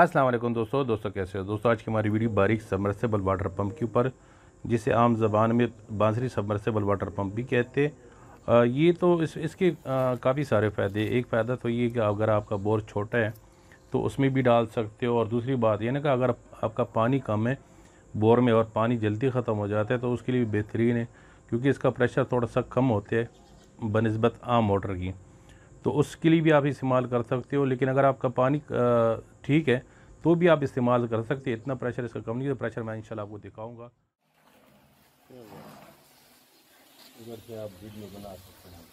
अस्सलाम वालेकुम दोस्तों दोस्तों कैसे हो दोस्तों आज की हमारी वीडियो बारीक सबमर्सेबल वाटर पम्प के ऊपर जिसे आम जबान में बांसरी सबमर्सेबल वाटर पम्प भी कहते हैं ये तो इस इसके काफ़ी सारे फ़ायदे एक फ़ायदा तो ये कि अगर आपका बोर छोटा है तो उसमें भी डाल सकते हो और दूसरी बात यह ना कि अगर आपका पानी कम है बोर में और पानी जल्दी ख़त्म हो जाता है तो उसके लिए बेहतरीन है क्योंकि इसका प्रेशर थोड़ा सा कम होता है बनस्बत आम मोटर की तो उसके लिए भी आप इस्तेमाल कर सकते हो लेकिन अगर आपका पानी ठीक है तो भी आप इस्तेमाल कर सकते हैं इतना प्रेशर इसका कम नहीं है प्रेशर तो मैं इंशाल्लाह आपको दिखाऊंगा इधर से आप वीडियो बना सकते हैं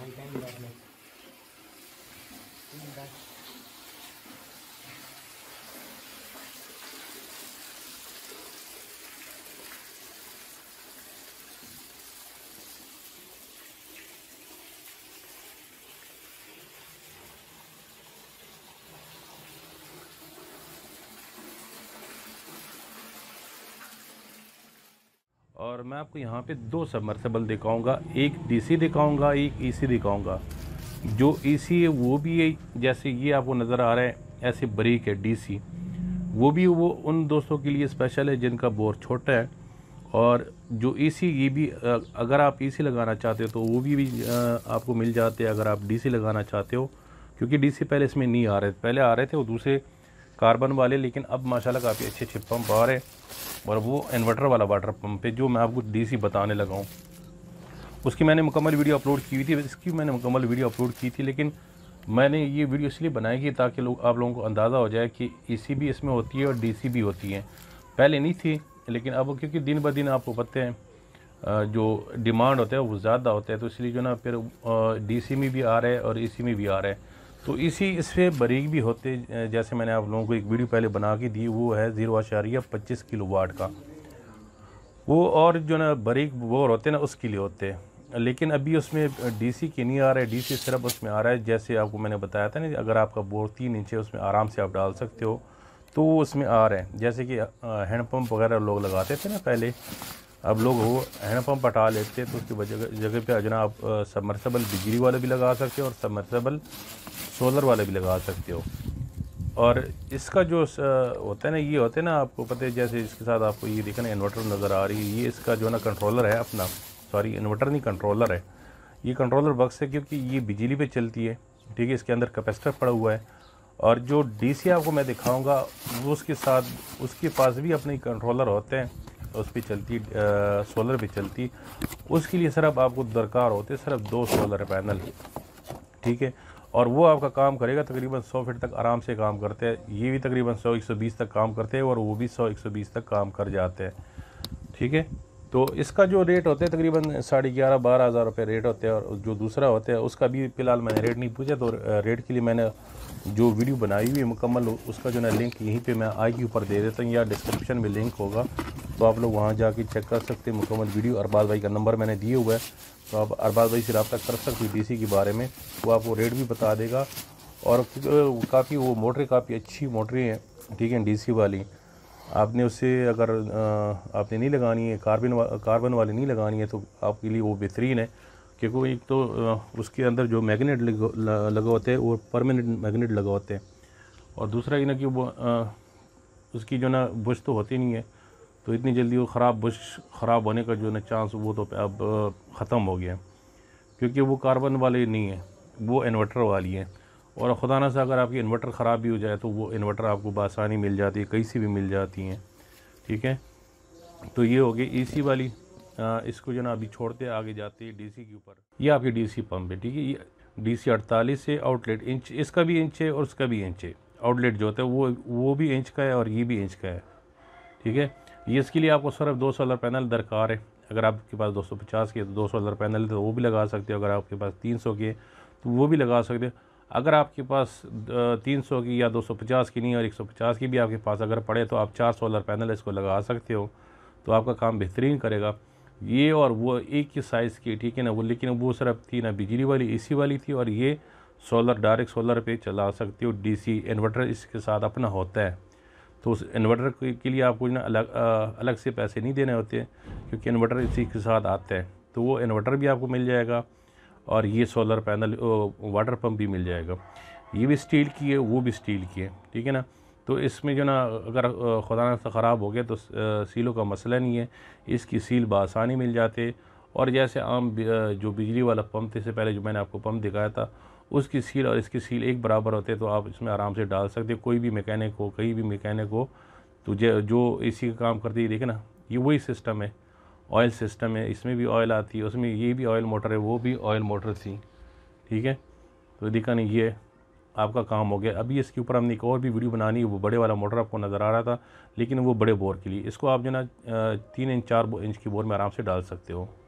हाँ, टाइम और मैं आपको यहाँ पे दो सबमर्सेबल दिखाऊंगा एक डीसी दिखाऊंगा एक ईसी e दिखाऊंगा जो ईसी e है वो भी है जैसे ये आपको नज़र आ रहा है ऐसे ब्रेक है डीसी वो भी वो उन दोस्तों के लिए स्पेशल है जिनका बोर छोटा है और जो ईसी e ये भी अगर आप ईसी लगाना चाहते हो तो वो भी, भी आपको मिल जाते हैं अगर आप डी लगाना चाहते हो क्योंकि डी पहले इसमें नहीं आ रहे थे पहले आ रहे थे वो दूसरे कार्बन वाले लेकिन अब माशाल्लाह काफ़ी अच्छे अच्छे पम्प आ रहे हैं और वो इन्वर्टर वाला वाटर पम्प है जो मैं आपको डीसी बताने लगा हूँ उसकी मैंने मुकम्मल वीडियो अपलोड की थी इसकी मैंने मुकम्मल वीडियो अपलोड की थी लेकिन मैंने ये वीडियो इसलिए बनाई कि ताकि लोग आप लोगों को अंदाज़ा हो जाए कि ए भी इसमें होती है और डी भी होती है पहले नहीं थी लेकिन अब क्योंकि दिन ब दिन आपको पता है जो डिमांड होता है वो ज़्यादा होता है तो इसलिए जो ना फिर डी में भी आ रहा है और ए में भी आ रहा है तो इसी इससे बरीक भी होते जैसे मैंने आप लोगों को एक वीडियो पहले बना के दी वो है ज़ीरो आशारिया पच्चीस किलो वाट का वो और जो ना बरीक बोर होते हैं ना उसके लिए होते हैं लेकिन अभी उसमें डीसी के नहीं आ रहा है डीसी सिर्फ उसमें आ रहा है जैसे आपको मैंने बताया था ना अगर आपका बोर तीन इंच है उसमें आराम से आप डाल सकते हो तो वो उसमें आ रहे हैं जैसे कि हैंडपम्प वगैरह लोग लगाते थे ना पहले अब लोग वो हैंड पम्प हटा लेते हैं तो उसकी वजह जगह पे जना आप सबमर्सबल बिजली वाले भी लगा सकते हो और सबमर्सबल सोलर वाले भी लगा सकते हो और इसका जो होता है ना ये होता है ना आपको पता है जैसे इसके साथ आपको ये ना इन्वर्टर नज़र आ रही है ये इसका जो है ना कंट्रोलर है अपना सॉरी इन्वर्टर नहीं कंट्रोलर है ये कंट्रोलर बक्स है क्योंकि ये बिजली पे चलती है ठीक है इसके अंदर कैपेसिटर पड़ा हुआ है और जो डीसी आपको मैं दिखाऊंगा वो उसके साथ उसके पास भी अपने कंट्रोलर होते हैं उस पर चलती सोलर पर चलती उसके लिए सर आपको दरकार होते सिर्फ दो सोलर पैनल ठीक है और वो आपका काम करेगा तकरीबन 100 फीट तक आराम से काम करते हैं ये भी तकरीबन 100 120 तक काम करते हैं और वो भी 100 120 तक काम कर जाते हैं ठीक है तो इसका जो रेट होता है तकरीबन साढ़े ग्यारह बारह हज़ार रुपये रेट होते हैं और जो दूसरा होता है उसका भी फ़िलहाल मैंने रेट नहीं पूछा तो रेट के लिए मैंने जो वीडियो बनाई हुई है मुकम्मल उसका जो ना लिंक यहीं पे मैं आई के ऊपर दे देता हूँ या डिस्क्रिप्शन में लिंक होगा तो आप लोग वहाँ जाके चेक कर सकते हैं मुकम्मल वीडियो अरबाज भाई का नंबर मैंने दिए हुआ है तो आप अरबाज भाई से रबता कर सकते हो डी के बारे में वो आपको रेट भी बता देगा और काफ़ी वो मोटरें काफ़ी अच्छी मोटरें हैं ठीक है डी वाली आपने उससे अगर आपने नहीं लगानी है कार्बन वा, कार्बन वाली नहीं लगानी है तो आपके लिए वो बेहतरीन है क्योंकि एक तो उसके अंदर जो मैग्नेट लगा होते हैं वो परमानेंट मैग्नेट लगा होते हैं और दूसरा ये ना कि वो उसकी जो ना बुश तो होती नहीं है तो इतनी जल्दी वो ख़राब बुश ख़राब होने का जो ना चांस वो तो अब ख़त्म हो गया क्योंकि वो कार्बन वाले नहीं है वो इन्वर्टर वाली है और ख़ुदा ना सा अगर आपकी इन्वर्टर ख़राब भी हो जाए तो वो इन्वर्टर आपको बासानी मिल जाती है कहीं से भी मिल जाती हैं ठीक है तो ये हो गई ए e वाली आ, इसको जो ना अभी छोड़ते आगे जाते हैं डीसी के ऊपर ये आपकी डीसी पंप है ठीक है ये सी अड़तालीस है आउटलेट इंच इसका भी इंच है और उसका भी इंच है आउटलेट जो होता है वो वो भी इंच का है और ये भी इंच का है ठीक है ये इसके लिए आपको सिर्फ दो सोलर पैनल दरकार है अगर आपके पास 250 के तो दो सोलर पैनल तो वो भी लगा सकते हो अगर आपके पास 300 के तो वो भी लगा सकते हो अगर आपके पास 300 की या 250 की नहीं और 150 की भी आपके पास अगर पड़े तो आप चार सोलर पैनल इसको लगा सकते हो तो आपका काम बेहतरीन करेगा ये और वो एक ही साइज़ की ठीक है ना वो लेकिन वो सिर्फ थी ना बिजली वाली सी वाली थी और ये सोलर डायरेक्ट सोलर पे चला सकते हो डीसी इन्वर्टर इसके साथ अपना होता है तो उस इन्वर्टर के लिए आपको ना अलग आ, अलग से पैसे नहीं देने होते क्योंकि इन्वर्टर इसी के साथ आते हैं तो वो इन्वर्टर भी आपको मिल जाएगा और ये सोलर पैनल वाटर पम्प भी मिल जाएगा ये भी स्टील की है वो भी स्टील की है ठीक है ना तो इसमें जो ना अगर खुदा ना ख़राब हो गया तो सीलों का मसला नहीं है इसकी सील बसानी मिल जाते और जैसे आम जो बिजली वाला पम्प थे इससे पहले जो मैंने आपको पम्प दिखाया था उसकी सील और इसकी सील एक बराबर होते तो आप इसमें आराम से डाल सकते कोई भी मैकेनिक हो कहीं भी मैकेनिक हो तो जो ए का काम करती है देखे ना ये वही सिस्टम है ऑयल सिस्टम है इसमें भी ऑयल आती है उसमें ये भी ऑयल मोटर है वो भी ऑयल मोटर थी ठीक है तो देखा नहीं ये आपका काम हो गया अभी इसके ऊपर हमने एक और भी वीडियो बनानी है वो बड़े वाला मोटर आपको नज़र आ रहा था लेकिन वो बड़े बोर के लिए इसको आप जो ना तीन इंच चार इंच की बोर में आराम से डाल सकते हो